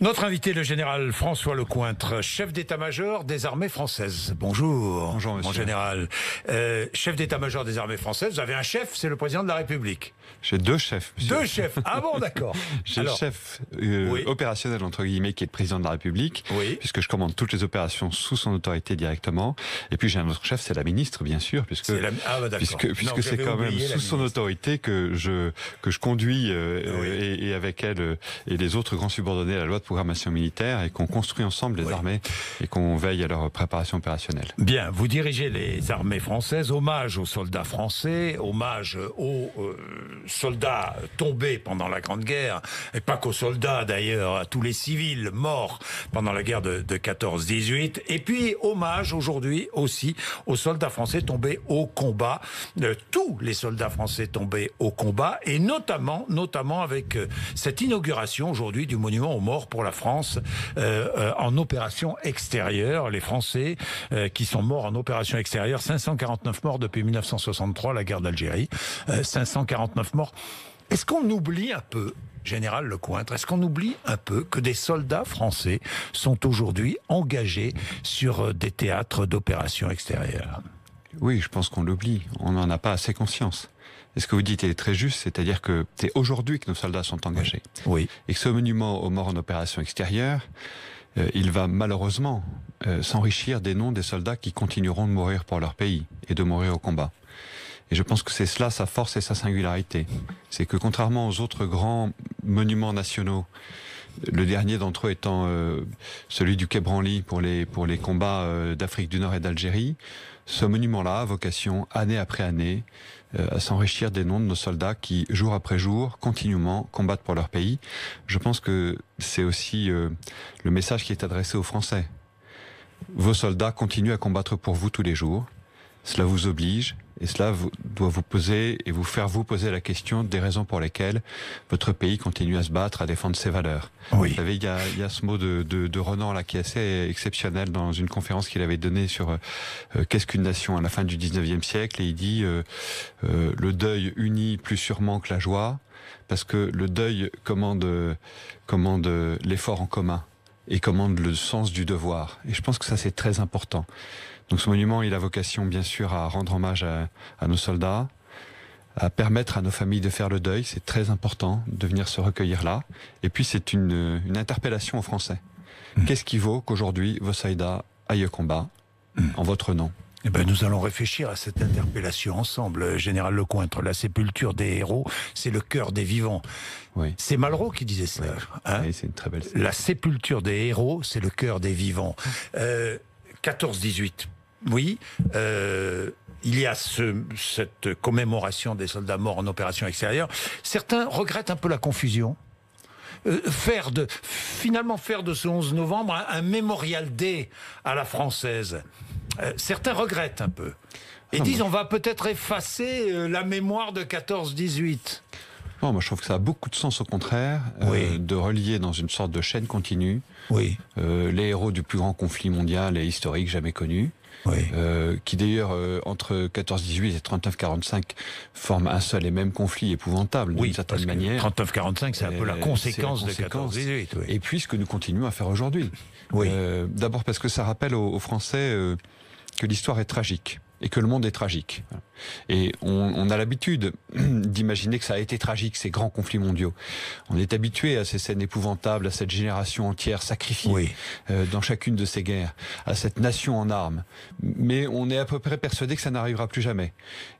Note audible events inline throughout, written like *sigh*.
Notre invité, le général François Lecointre, chef d'état-major des armées françaises. Bonjour. Bonjour, Mon général. Euh, chef d'état-major des armées françaises, vous avez un chef, c'est le président de la République. J'ai deux chefs, Deux chefs. Ah bon, d'accord. *laughs* J'ai le chef euh, opérationnel, entre guillemets, qui est le président de la République, oui. puisque je commande toutes les opérations sous son autorité directement. Et puis j'ai un autre chef, c'est la ministre, bien sûr, puisque la... ah, bah, puisque, c'est quand même sous son autorité que je, que je conduis euh, et, et, avec elle et les autres grands subordonnés à la loi de programmation militaire et qu'on construit ensemble les armées et qu'on veille à leur préparation opérationnelle. Bien, vous dirigez les armées françaises, hommage aux soldats français, hommage aux euh, soldats tombés pendant la Grande Guerre, et pas qu'aux soldats d'ailleurs, à tous les civils morts pendant la guerre de, 14-18, et puis hommage aujourd'hui aussi aux soldats français tombés au combat, euh, tous les soldats français tombés au combat, et notamment, notamment avec euh, cette inauguration aujourd'hui du monument aux morts pour pour la France euh, euh, en opération extérieure. Les Français euh, qui sont morts en opération extérieure, 549 morts depuis 1963, la guerre d'Algérie, 549 morts. Est-ce qu'on oublie un peu, général Lecointre, est-ce qu'on oublie un peu que des soldats français sont aujourd'hui engagés sur des théâtres d'opérations extérieures Oui, je pense qu'on l'oublie. On n'en a pas assez conscience. Et ce que vous dites est très juste, c'est-à-dire que c'est aujourd'hui que nos soldats sont engagés. Oui. Et que ce monument aux morts en opération extérieure, euh, il va malheureusement euh, s'enrichir des noms des soldats qui continueront de mourir pour leur pays et de mourir au combat. Et je pense que c'est cela sa force et sa singularité. C'est que contrairement aux autres grands monuments nationaux, le dernier d'entre eux étant euh, celui du Quai Branly pour les, combats d'Afrique du Nord et d'Algérie. Ce monument-là a vocation, année après année, euh, à s'enrichir des noms de nos soldats qui, jour après jour, continuellement, combattent pour leur pays. Je pense que c'est aussi euh, le message qui est adressé aux Français. Vos soldats continuent à combattre pour vous tous les jours. Cela vous oblige et cela vous, doit vous poser et vous faire vous poser la question des raisons pour lesquelles votre pays continue à se battre, à défendre ses valeurs. Vous savez, il y a, ce mot de, de, de, Renan là qui est assez exceptionnel dans une conférence qu'il avait donnée sur euh, qu'est-ce qu'une nation à la fin du 19e siècle et il dit euh, euh, le deuil unit plus sûrement que la joie parce que le deuil commande commande l'effort en commun et commande le sens du devoir et je pense que ça c'est très important. Donc ce monument, il a vocation bien sûr à rendre hommage à, nos soldats, à permettre à nos familles de faire le deuil. C'est très important de venir se recueillir là. Et puis c'est une, interpellation aux Français. Hmm. Qu'est-ce qui vaut qu'aujourd'hui Vosaïda aille au combat hmm. en votre nom eh ben, nous allons réfléchir à cette interpellation ensemble, Général Lecointre. La sépulture des héros, c'est le cœur des vivants. Oui. C'est Malraux qui disait cela. Hein oui. c'est une très belle. La sépulture des héros, c'est le cœur des vivants. 14-18 euh, oui. Euh, il y a ce, cette commémoration des soldats morts en opération extérieure. Certains regrettent un peu la confusion. Euh, faire de, finalement faire de ce 11 novembre un, mémorial day à la française. Euh, certains regrettent un peu. Et ah, disent, on va peut-être effacer la mémoire de 14-18. moi je trouve que ça a beaucoup de sens au contraire de relier dans une sorte de chaîne continue oui. les héros du plus grand conflit mondial et historique jamais connu oui. euh, qui d'ailleurs euh, entre 14-18 et 39-45 forment un seul et même conflit épouvantable d'une certaine manière. 39-45, c'est un peu la euh, conséquence, de 14-18. Et puis ce que nous continuons à faire aujourd'hui. Euh, d'abord parce que ça rappelle aux, aux Français que l'histoire est tragique et que le monde est tragique. Et on, on a l'habitude *clears throat* d'imaginer que ça a été tragique, ces grands conflits mondiaux. On est habitué à ces scènes épouvantables, à cette génération entière sacrifiée euh, dans chacune de ces guerres, à cette nation en armes. Mais on est à peu près persuadé que ça n'arrivera plus jamais.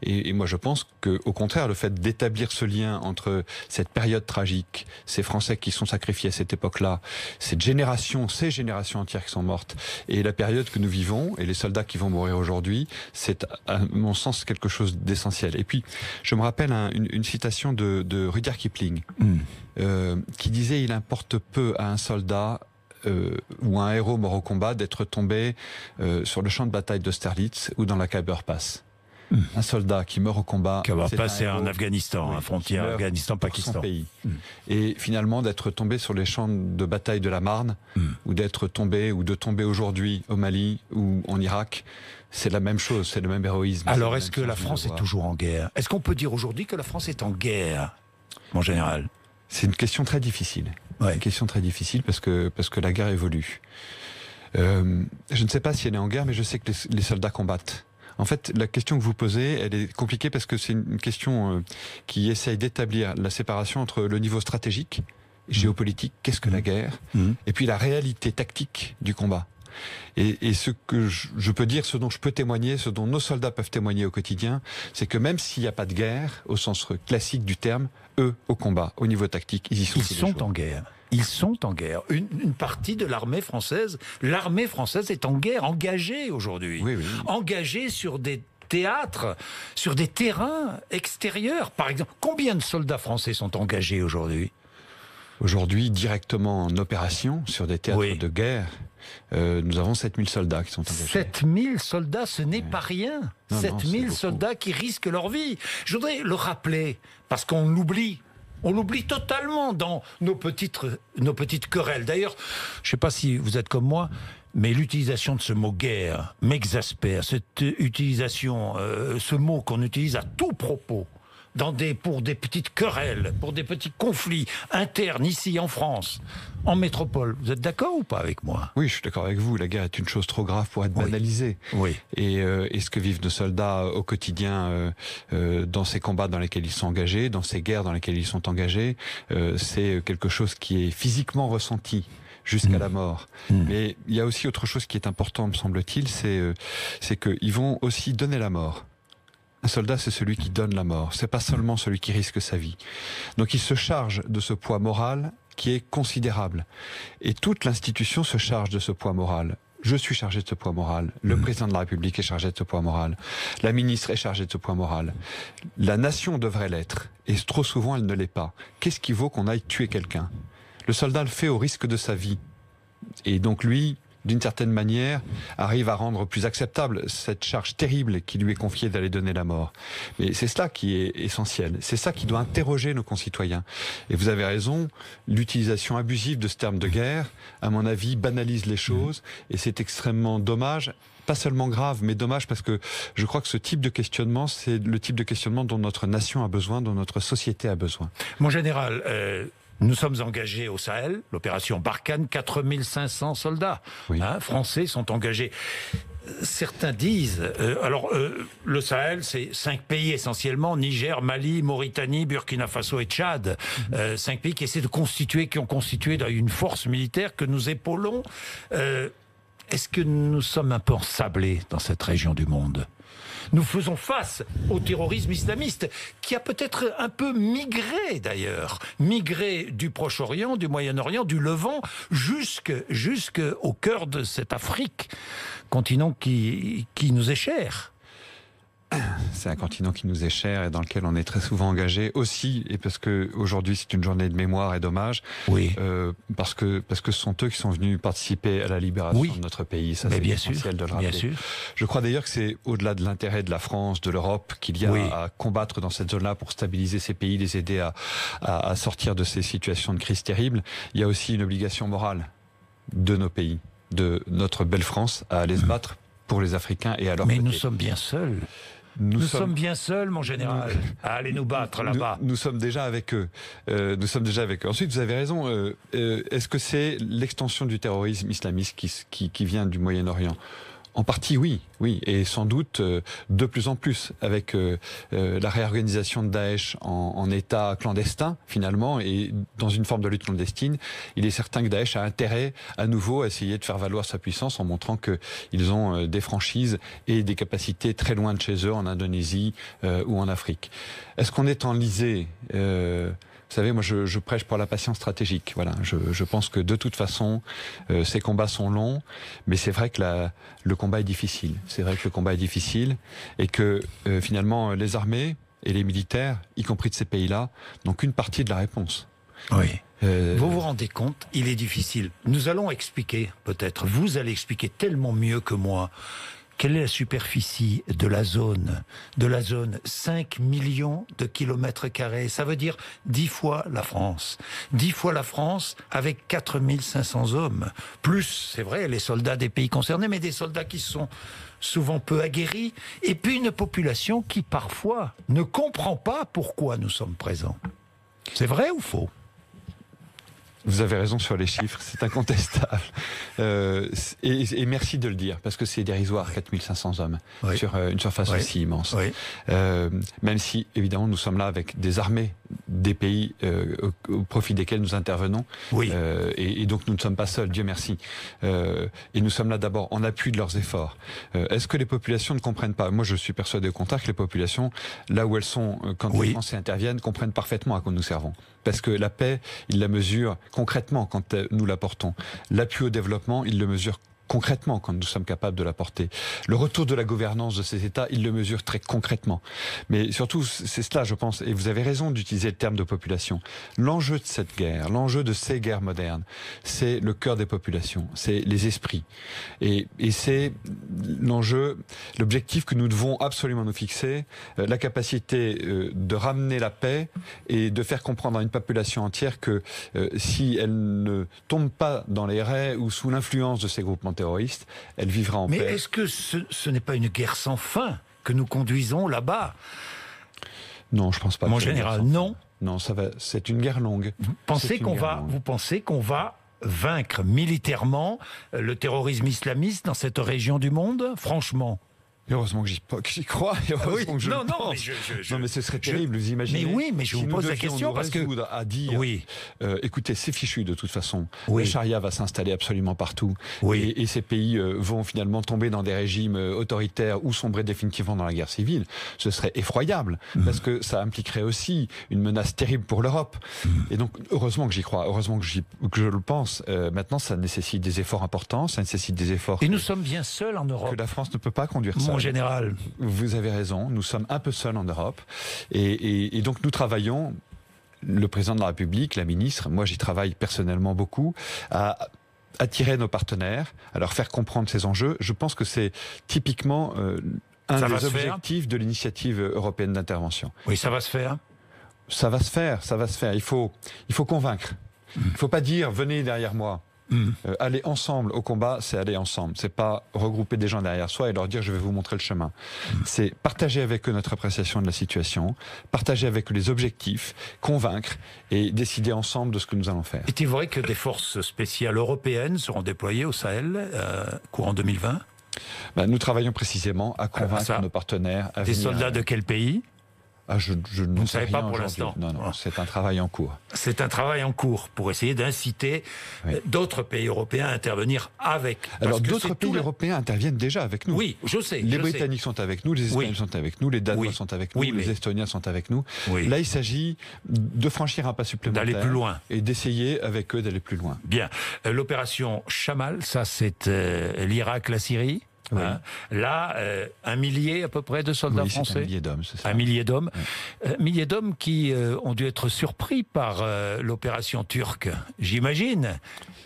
Et, et, moi, je pense que, au contraire, le fait d'établir ce lien entre cette période tragique, ces Français qui sont sacrifiés à cette époque-là, cette génération, ces générations entières qui sont mortes, et la période que nous vivons, et les soldats qui vont mourir aujourd'hui, c'est à mon sens quelque chose d'essentiel. Et puis, je me rappelle une, citation de, Rudyard Kipling, hmm. euh, qui disait, il importe peu à un soldat euh, ou un héros mort au combat d'être tombé euh, sur le champ de bataille d'Austerlitz ou dans la Khyber Pass. Hmm. Un soldat qui meurt au combat. Qui Pass, passer en Afghanistan, à frontière Afghanistan-Pakistan. Hmm. Et finalement, d'être tombé sur les champs de bataille de la Marne, ou d'être tombé, ou de tomber aujourd'hui au Mali, ou en Irak, c'est la même chose, c'est le même héroïsme. Alors est-ce que la France est toujours en guerre Est-ce qu'on peut dire aujourd'hui que la France est en guerre, mon général C'est une question très difficile. Une question très difficile parce que, parce que la guerre évolue. Euh, je ne sais pas si elle est en guerre, mais je sais que les, soldats combattent. En fait, la question que vous posez, elle est compliquée parce que c'est une question euh, qui essaye d'établir la séparation entre le niveau stratégique, mmh. géopolitique, qu'est-ce que la mmh. guerre, mmh. et puis la réalité tactique du combat. Et, ce que je, peux dire, ce dont je peux témoigner, ce dont nos soldats peuvent témoigner au quotidien, c'est que même s'il n'y a pas de guerre, au sens classique du terme, eux, au combat, au niveau tactique, ils y sont. Ils sont en guerre. Ils sont en guerre. Une, partie de l'armée française, l'armée française est en guerre, engagée aujourd'hui. Engagée sur des théâtres, sur des terrains extérieurs, par exemple. Combien de soldats français sont engagés aujourd'hui Aujourd'hui, directement en opération sur des théâtres de guerre, euh, nous avons 7000 soldats qui sont engagés. 7000 soldats, ce n'est pas rien. 7000 soldats qui risquent leur vie. Je voudrais le rappeler, parce qu'on l'oublie. On l'oublie totalement dans nos petites, nos petites querelles. D'ailleurs, je ne sais pas si vous êtes comme moi, mais l'utilisation de ce mot guerre m'exaspère. Cette utilisation, euh, ce mot qu'on utilise à tout propos, dans des, pour des petites querelles, pour des petits conflits internes ici en France, en métropole. Vous êtes d'accord ou pas avec moi Oui, je suis d'accord avec vous. La guerre est une chose trop grave pour être banalisée. Oui. Et, euh, ce que vivent nos soldats euh, au quotidien euh, euh, dans ces combats dans lesquels ils sont engagés, dans ces guerres dans lesquelles ils sont engagés, c'est quelque chose qui est physiquement ressenti jusqu'à mmh. la mort. Mmh. Mais il y a aussi autre chose qui est important, me semble-t-il, c'est c'est qu'ils vont aussi donner la mort. Un soldat, c'est celui qui donne la mort. C'est pas seulement celui qui risque sa vie. Donc il se charge de ce poids moral qui est considérable. Et toute l'institution se charge de ce poids moral. Je suis chargé de ce poids moral. Le mm. président de la République est chargé de ce poids moral. La ministre est chargée de ce poids moral. La nation devrait l'être. Et trop souvent, elle ne l'est pas. Qu'est-ce qui vaut qu'on aille tuer quelqu'un? Le soldat le fait au risque de sa vie. Et donc lui, d'une certaine manière, arrive à rendre plus acceptable cette charge terrible qui lui est confiée d'aller donner la mort. Mais c'est cela qui est essentiel. C'est ça qui doit interroger nos concitoyens. Et vous avez raison, l'utilisation abusive de ce terme de guerre, à mon avis, banalise les choses mmh. et c'est extrêmement dommage pas seulement grave, mais dommage parce que je crois que ce type de questionnement, c'est le type de questionnement dont notre nation a besoin, dont notre société a besoin. Mon général, euh, nous sommes engagés au Sahel, l'opération Barkhane, 4500 soldats hein, français sont engagés. Certains disent, euh, alors euh, le Sahel, c'est cinq pays essentiellement, Niger, Mali, Mauritanie, Burkina Faso et Tchad, mhm. euh, cinq pays qui essaient de constituer, qui ont constitué une force militaire que nous épaulons. Est-ce que nous sommes un peu ensablés dans cette région du monde nous faisons face au terrorisme islamiste, qui a peut-être un peu migré d'ailleurs, migré du Proche-Orient, du Moyen-Orient, du Levant, jusqu'au au cœur de cette Afrique, continent qui nous est cher. C'est un continent qui nous est cher et dans lequel on est très souvent engagé aussi, et parce que aujourd'hui c'est une journée de mémoire et d'hommage. Oui. Euh, parce que parce que ce sont eux qui sont venus participer à la libération de notre pays. Ça c'est essentiel sûr, de le rappeler. Bien sûr. Je crois d'ailleurs que c'est au-delà de l'intérêt de la France, de l'Europe, qu'il y a à combattre dans cette zone-là pour stabiliser ces pays, les aider à, à, sortir de ces situations de crise terribles. Il y a aussi une obligation morale de nos pays, de notre belle France, à aller se hum. battre pour les Africains et à leur Mais nous sommes bien seuls. Nous, sommes... bien seuls, mon général, Allez nous battre là-bas. Nous, sommes déjà avec eux. Euh, nous sommes déjà avec eux. Ensuite, vous avez raison. Euh, euh, est-ce que c'est l'extension du terrorisme islamiste qui vient du Moyen-Orient en partie, oui, oui, et sans doute euh, de plus en plus avec euh, euh, la réorganisation de Daesh en, État clandestin finalement et dans une forme de lutte clandestine. Il est certain que Daesh a intérêt à nouveau à essayer de faire valoir sa puissance en montrant que ils ont des franchises et des capacités très loin de chez eux en Indonésie ou en Afrique. Est-ce qu'on est enlisé vous savez, moi, je, prêche pour la patience stratégique. Voilà, je, pense que de toute façon, euh, ces combats sont longs, mais c'est vrai que la, le combat est difficile. C'est vrai que le combat est difficile et que euh, finalement, les armées et les militaires, y compris de ces pays-là, n'ont qu'une partie de la réponse. Oui. Euh, vous vous rendez compte, il est difficile. Nous allons expliquer, peut-être, vous allez expliquer tellement mieux que moi quelle est la superficie de la zone De la zone 5 millions de kilomètres carrés. Ça veut dire 10 fois la France. 10 fois la France avec 4500 hommes. Plus, c'est vrai, les soldats des pays concernés, mais des soldats qui sont souvent peu aguerris. Et puis une population qui parfois ne comprend pas pourquoi nous sommes présents. C'est vrai ou faux vous avez raison sur les chiffres, c'est incontestable. *laughs* Euh, et, merci de le dire, parce que c'est dérisoire, 4500 hommes, sur euh, une surface aussi immense. Euh, même si, évidemment, nous sommes là avec des armées des pays euh, au profit desquels nous intervenons. Oui. Euh, et, donc nous ne sommes pas seuls, Dieu merci. Euh, et nous sommes là d'abord en appui de leurs efforts. Euh, est-ce que les populations ne comprennent pas Moi, je suis persuadé au contraire que les populations, là où elles sont, quand oui. les Français interviennent, comprennent parfaitement à quoi nous servons. Parce que la paix, ils la mesurent concrètement quand nous l'apportons. L'appui au développement, ils le mesurent concrètement quand nous sommes capables de l'apporter. Le retour de la gouvernance de ces États, ils le mesurent très concrètement. Mais surtout, c'est cela, je pense, et vous avez raison d'utiliser le terme de population. L'enjeu de cette guerre, l'enjeu de ces guerres modernes, c'est le cœur des populations, c'est les esprits. Et, et c'est l'enjeu, l'objectif que nous devons absolument nous fixer, euh, la capacité euh, de ramener la paix et de faire comprendre à une population entière que euh, si elle ne tombe pas dans les raies ou sous l'influence de ces groupements terroriste, elle vivra en paix. Mais est-ce que ce, n'est pas une guerre sans fin que nous conduisons là-bas Non, je pense pas. En général, non. Non, ça va. C'est une guerre longue. pensez qu'on va longue. Vous pensez qu'on va vaincre militairement euh, le terrorisme islamiste dans cette région du monde Franchement heureusement que j'y, crois. Ah heureusement que je non, non, mais non, mais ce serait terrible, vous imaginez. Mais oui, mais je vous pose la question parce que. à dire, oui. Euh, écoutez, c'est fichu de toute façon. Oui. La charia va s'installer absolument partout. Oui. Et, ces pays euh, vont finalement tomber dans des régimes euh, autoritaires ou sombrer définitivement dans la guerre civile. Ce serait effroyable mm. parce que ça impliquerait aussi une menace terrible pour l'Europe. Mm. Et donc, heureusement que j'y crois, heureusement que, que je le pense. maintenant, ça nécessite des efforts importants, ça nécessite des efforts. Et nous sommes bien seuls en Europe. Que la France ne peut pas conduire ça général. Vous avez raison, nous sommes un peu seuls en Europe. Et, donc nous travaillons, le président de la République, la ministre, moi j'y travaille personnellement beaucoup, à attirer nos partenaires, à leur faire comprendre ces enjeux. Je pense que c'est typiquement euh, un des objectifs de l'initiative européenne d'intervention. Oui, ça va se faire. Ça va se faire, ça va se faire. Il faut, il faut convaincre. Il ne faut pas dire venez derrière moi. Euh, aller ensemble au combat, c'est aller ensemble. C'est pas regrouper des gens derrière soi et leur dire je vais vous montrer le chemin. C'est partager avec eux notre appréciation de la situation, partager avec eux les objectifs, convaincre et décider ensemble de ce que nous allons faire. Est-il vrai que des forces spéciales européennes seront déployées au Sahel euh, courant 2020 bah, Nous travaillons précisément à convaincre nos partenaires. À des soldats de quel pays ah, Je, ne sais pas pour l'instant. Non, non, ah. c'est un travail en cours. C'est un travail en cours pour essayer d'inciter d'autres pays européens à intervenir avec. Alors d'autres pays européens interviennent déjà avec nous. Oui, je sais. Les Britanniques sont avec nous, les Espagnols sont avec nous, les Danois sont avec nous, les Estoniens sont avec nous. Là, il s'agit de franchir un pas supplémentaire. D'aller plus loin. Et d'essayer avec eux d'aller plus loin. Bien. Euh, l'opération Chamal, ça c'est euh, l'Irak, la Syrie Hein. Là, euh, un millier à peu près de soldats français. Un millier d'hommes, c'est Un millier d'hommes. millier d'hommes qui euh, ont dû être surpris par euh, l'opération turque. J'imagine.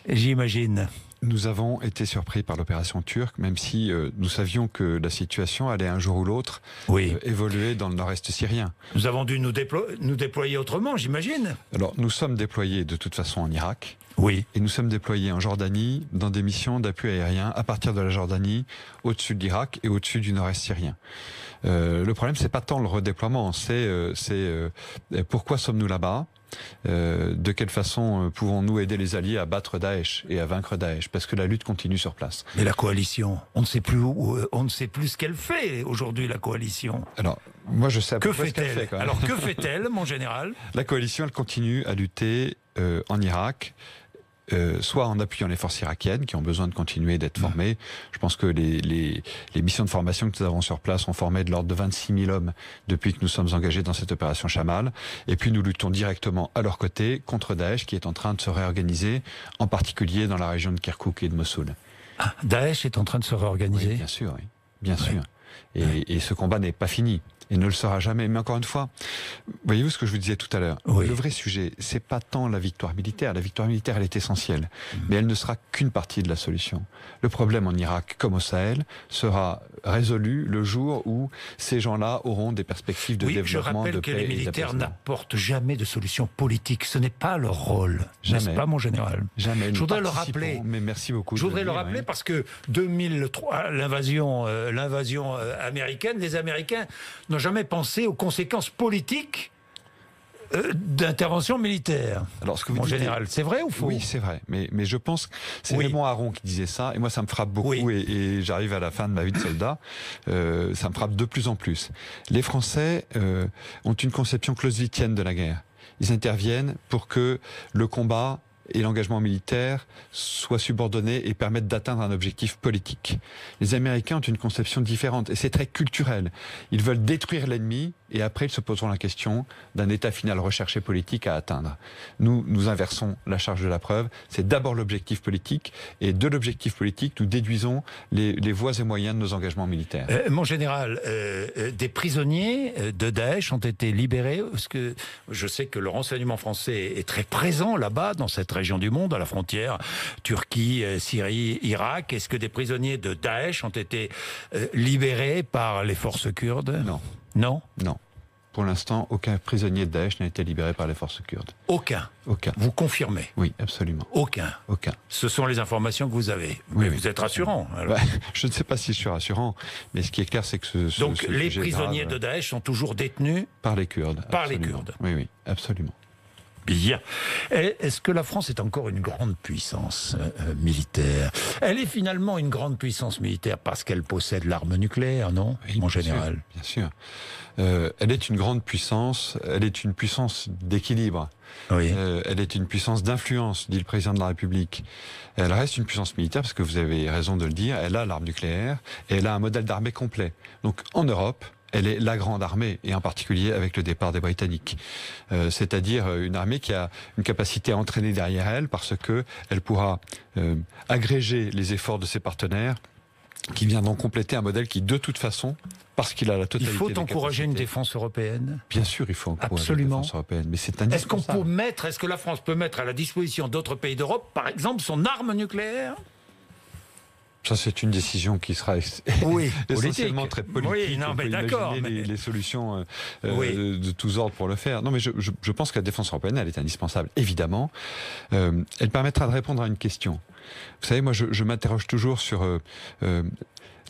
J'imagine. Nous avons été surpris par l'opération turque, même si euh, nous savions que la situation allait un jour ou l'autre oui. Euh, évoluer dans le nord-est syrien. Nous avons dû nous, nous déployer autrement, j'imagine. Alors, nous sommes déployés de toute façon en Irak. Oui. Et nous sommes déployés en Jordanie dans des missions d'appui aérien à partir de la Jordanie, au-dessus de l'Irak et au-dessus du nord-est syrien. Euh, le problème, c'est pas tant le redéploiement, c'est euh, pourquoi sommes-nous là-bas euh, de quelle façon euh, pouvons-nous aider les Alliés à battre Daesh et à vaincre Daesh Parce que la lutte continue sur place. Mais la coalition, on ne sait plus, où, euh, on ne sait plus ce qu'elle fait aujourd'hui, la coalition. Alors, moi je sais à que fait ce qu'elle fait. Quand Alors que *laughs* fait-elle, mon général La coalition, elle continue à lutter en Irak. Euh, soit en appuyant les forces irakiennes qui ont besoin de continuer d'être mm. formées. Je pense que les, missions de formation que nous avons sur place ont formé de l'ordre de 26 000 hommes depuis que nous sommes engagés dans cette opération Chamal. Et puis nous luttons directement à leur côté contre Daesh qui est en train de se réorganiser, en particulier dans la région de Kirkuk et de Mossoul. Ah, Daesh est en train de se réorganiser Bien sûr, oui. bien sûr. et, ce combat n'est pas fini et ne le sera jamais. Mais encore une fois, voyez-vous ce que je vous disais tout à l'heure Le vrai sujet, c'est pas tant la victoire militaire. La victoire militaire, elle est essentielle, mmh. mais elle ne sera qu'une partie de la solution. Le problème en Irak comme au Sahel sera résolu le jour où ces gens-là auront des perspectives de oui, développement, je rappelle que les militaires n'apportent jamais de solution politique. Ce n'est pas leur rôle. Jamais. Pas mon général. Jamais. Je voudrais le rappeler. Mais merci beaucoup. Je voudrais le rappeler parce que 2003, l'invasion, euh, l'invasion euh, américaine, les Américains jamais pensé aux conséquences politiques euh, d'intervention militaire. Alors, en général, c'est vrai ou faux Oui, c'est vrai. Mais, mais je pense que c'est Raymond Aron qui disait ça, et moi ça me frappe beaucoup, et, j'arrive à la fin de ma vie de soldat, euh, ça me frappe de plus en plus. Les Français euh, ont une conception clausewitzienne de la guerre. Ils interviennent pour que le combat et l'engagement militaire soit subordonnés et permettent d'atteindre un objectif politique. Les Américains ont une conception différente et c'est très culturel. Ils veulent détruire l'ennemi et après ils se poseront la question d'un état final recherché politique à atteindre. Nous, nous inversons la charge de la preuve. C'est d'abord l'objectif politique et de l'objectif politique, nous déduisons les, voies et moyens de nos engagements militaires. Euh, mon général, euh, euh, des prisonniers de Daesh ont été libérés parce que je sais que le renseignement français est très présent là-bas dans cette région région du monde, à la frontière Turquie, euh, Syrie, Irak. Est-ce que des prisonniers de Daesh ont été euh, libérés par les forces kurdes Non. Non Non. Pour l'instant, aucun prisonnier de Daesh n'a été libéré par les forces kurdes. Aucun Aucun. Vous confirmez Oui, absolument. Aucun Aucun. Ce sont les informations que vous avez. mais vous êtes rassurant. Bah, *laughs* je ne sais pas si je suis rassurant, mais ce qui est clair, c'est que ce, Donc les prisonniers de Daesh sont toujours détenus Par les Kurdes. Par les Kurdes. Oui, oui, absolument. — Bien. Est-ce que la France est encore une grande puissance euh, euh, militaire Elle est finalement une grande puissance militaire parce qu'elle possède l'arme nucléaire, non oui, général. bien sûr. Euh, elle est une grande puissance, elle est une puissance d'équilibre. Oui. elle est une puissance d'influence, dit le président de la République. Elle reste une puissance militaire, parce que vous avez raison de le dire, elle a l'arme nucléaire, et elle a un modèle d'armée complet. Donc en Europe, elle est la grande armée, et en particulier avec le départ des Britanniques. Euh, c'est-à-dire euh, une armée qui a une capacité à entraîner derrière elle parce que elle pourra euh, agréger les efforts de ses partenaires qui viendront compléter un modèle qui, de toute façon, parce qu'il a la totalité. Il faut encourager une défense européenne. Bien sûr, il faut encourager une défense européenne, mais c'est Est-ce qu'on peut mettre, est-ce que la France peut mettre à la disposition d'autres pays d'Europe, par exemple, son arme nucléaire ça, c'est une décision qui sera *laughs* essentiellement très politique. Oui, non, mais d'accord. Les, solutions euh, euh, de, tous ordres pour le faire. Non, mais je, pense que la défense européenne, elle est indispensable, évidemment. Euh, elle permettra de répondre à une question. Vous savez, moi, je, m'interroge toujours sur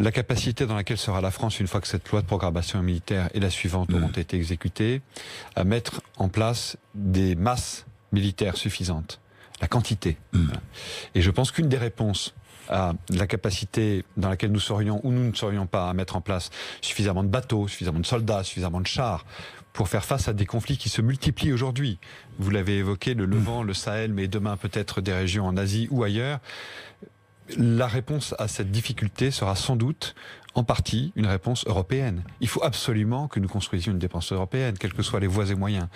la capacité dans laquelle sera la France, une fois que cette loi de programmation militaire et la suivante mm. auront été exécutées, à mettre en place des masses militaires suffisantes. La quantité. Mm. Et je pense qu'une des réponses à la capacité dans laquelle nous serions ou nous ne serions pas à mettre en place suffisamment de bateaux, suffisamment de soldats, suffisamment de chars pour faire face à des conflits qui se multiplient aujourd'hui. Vous l'avez évoqué, le Levant, le Sahel, mais demain peut-être des régions en Asie ou ailleurs. La réponse à cette difficulté sera sans doute en partie une réponse européenne. Il faut absolument que nous construisions une défense européenne, quelles que soient les voies et moyens.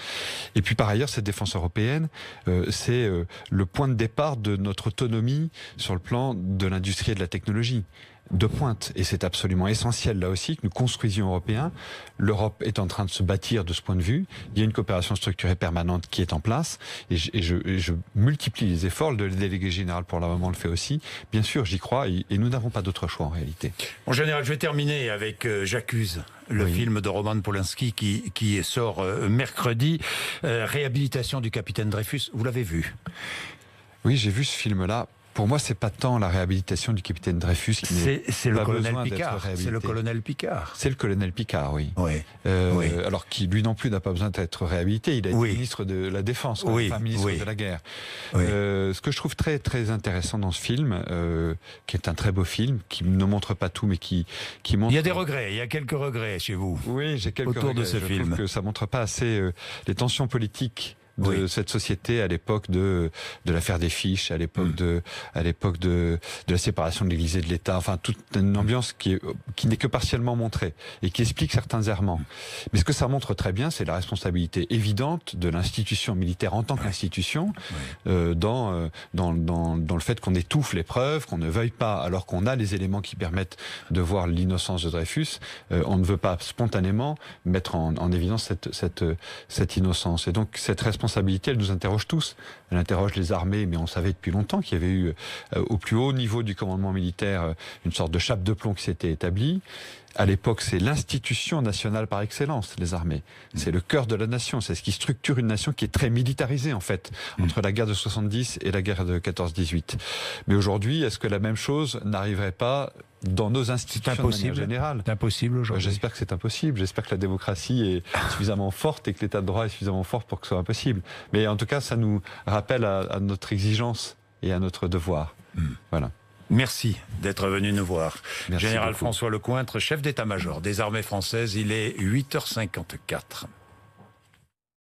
Et puis par ailleurs, cette défense européenne, euh, c'est euh, le point de départ de notre autonomie sur le plan de l'industrie et de la technologie de pointe. Et c'est absolument essentiel, là aussi, que nous construisions européens. L'Europe est en train de se bâtir de ce point de vue. Il y a une coopération structurée permanente qui est en place. Et je, multiplie les efforts. Le délégué général, pour le moment, le fait aussi. Bien sûr, j'y crois. Et, nous n'avons pas d'autre choix, en réalité. En général, je vais terminer avec euh, J'accuse le film de Roman Polanski qui, qui sort euh, mercredi. Euh, réhabilitation du capitaine Dreyfus, vous l'avez vu oui, j'ai vu ce film-là pour moi, c'est pas tant la réhabilitation du capitaine Dreyfus qui n'est c'est le colonel Picard. C'est le colonel Picard. C'est le colonel Picard, oui. Oui. Euh, Alors qui lui non plus n'a pas besoin d'être réhabilité. Il est été ministre de la Défense, Enfin, ministre de la Guerre. Euh, ce que je trouve très très intéressant dans ce film, euh, qui est un très beau film, qui ne montre pas tout, mais qui qui montre. Il y a des regrets. Il y a quelques regrets chez vous. Oui, j'ai quelques autour de ce je film. Trouve que ça montre pas assez euh, les tensions politiques de cette société à l'époque de de l'affaire des fiches, à l'époque mm. de à l'époque de de la séparation de l'Église et de l'État. Enfin, toute une ambiance qui est, qui n'est que partiellement montrée et qui explique certains errements. Mm. Mais ce que ça montre très bien, c'est la responsabilité évidente de l'institution militaire en tant qu'institution euh, dans, euh, dans dans dans le fait qu'on étouffe les preuves, qu'on ne veuille pas, alors qu'on a les éléments qui permettent de voir l'innocence de Dreyfus. Euh, on ne veut pas spontanément mettre en, en évidence cette cette cette innocence. Et donc cette responsabilité elle nous interroge tous. Elle interroge les armées, mais on savait depuis longtemps qu'il y avait eu euh, au plus haut niveau du commandement militaire euh, une sorte de chape de plomb qui s'était établie à l'époque, c'est l'institution nationale par excellence, les armées. Mm. C'est le cœur de la nation, c'est ce qui structure une nation qui est très militarisée, en fait, mm. entre la guerre de 70 et la guerre de 14-18. Mais aujourd'hui, est-ce que la même chose n'arriverait pas dans nos institutions impossible. de C'est impossible aujourd'hui. Bah, j'espère que c'est impossible. J'espère que la démocratie est suffisamment forte et que l'état de droit est suffisamment fort pour que ce soit impossible. Mais en tout cas, ça nous rappelle à, notre exigence et à notre devoir. Mm. Voilà. Merci d'être venu nous voir. Général François Lecointre, chef d'état-major des armées françaises, il est 8h54.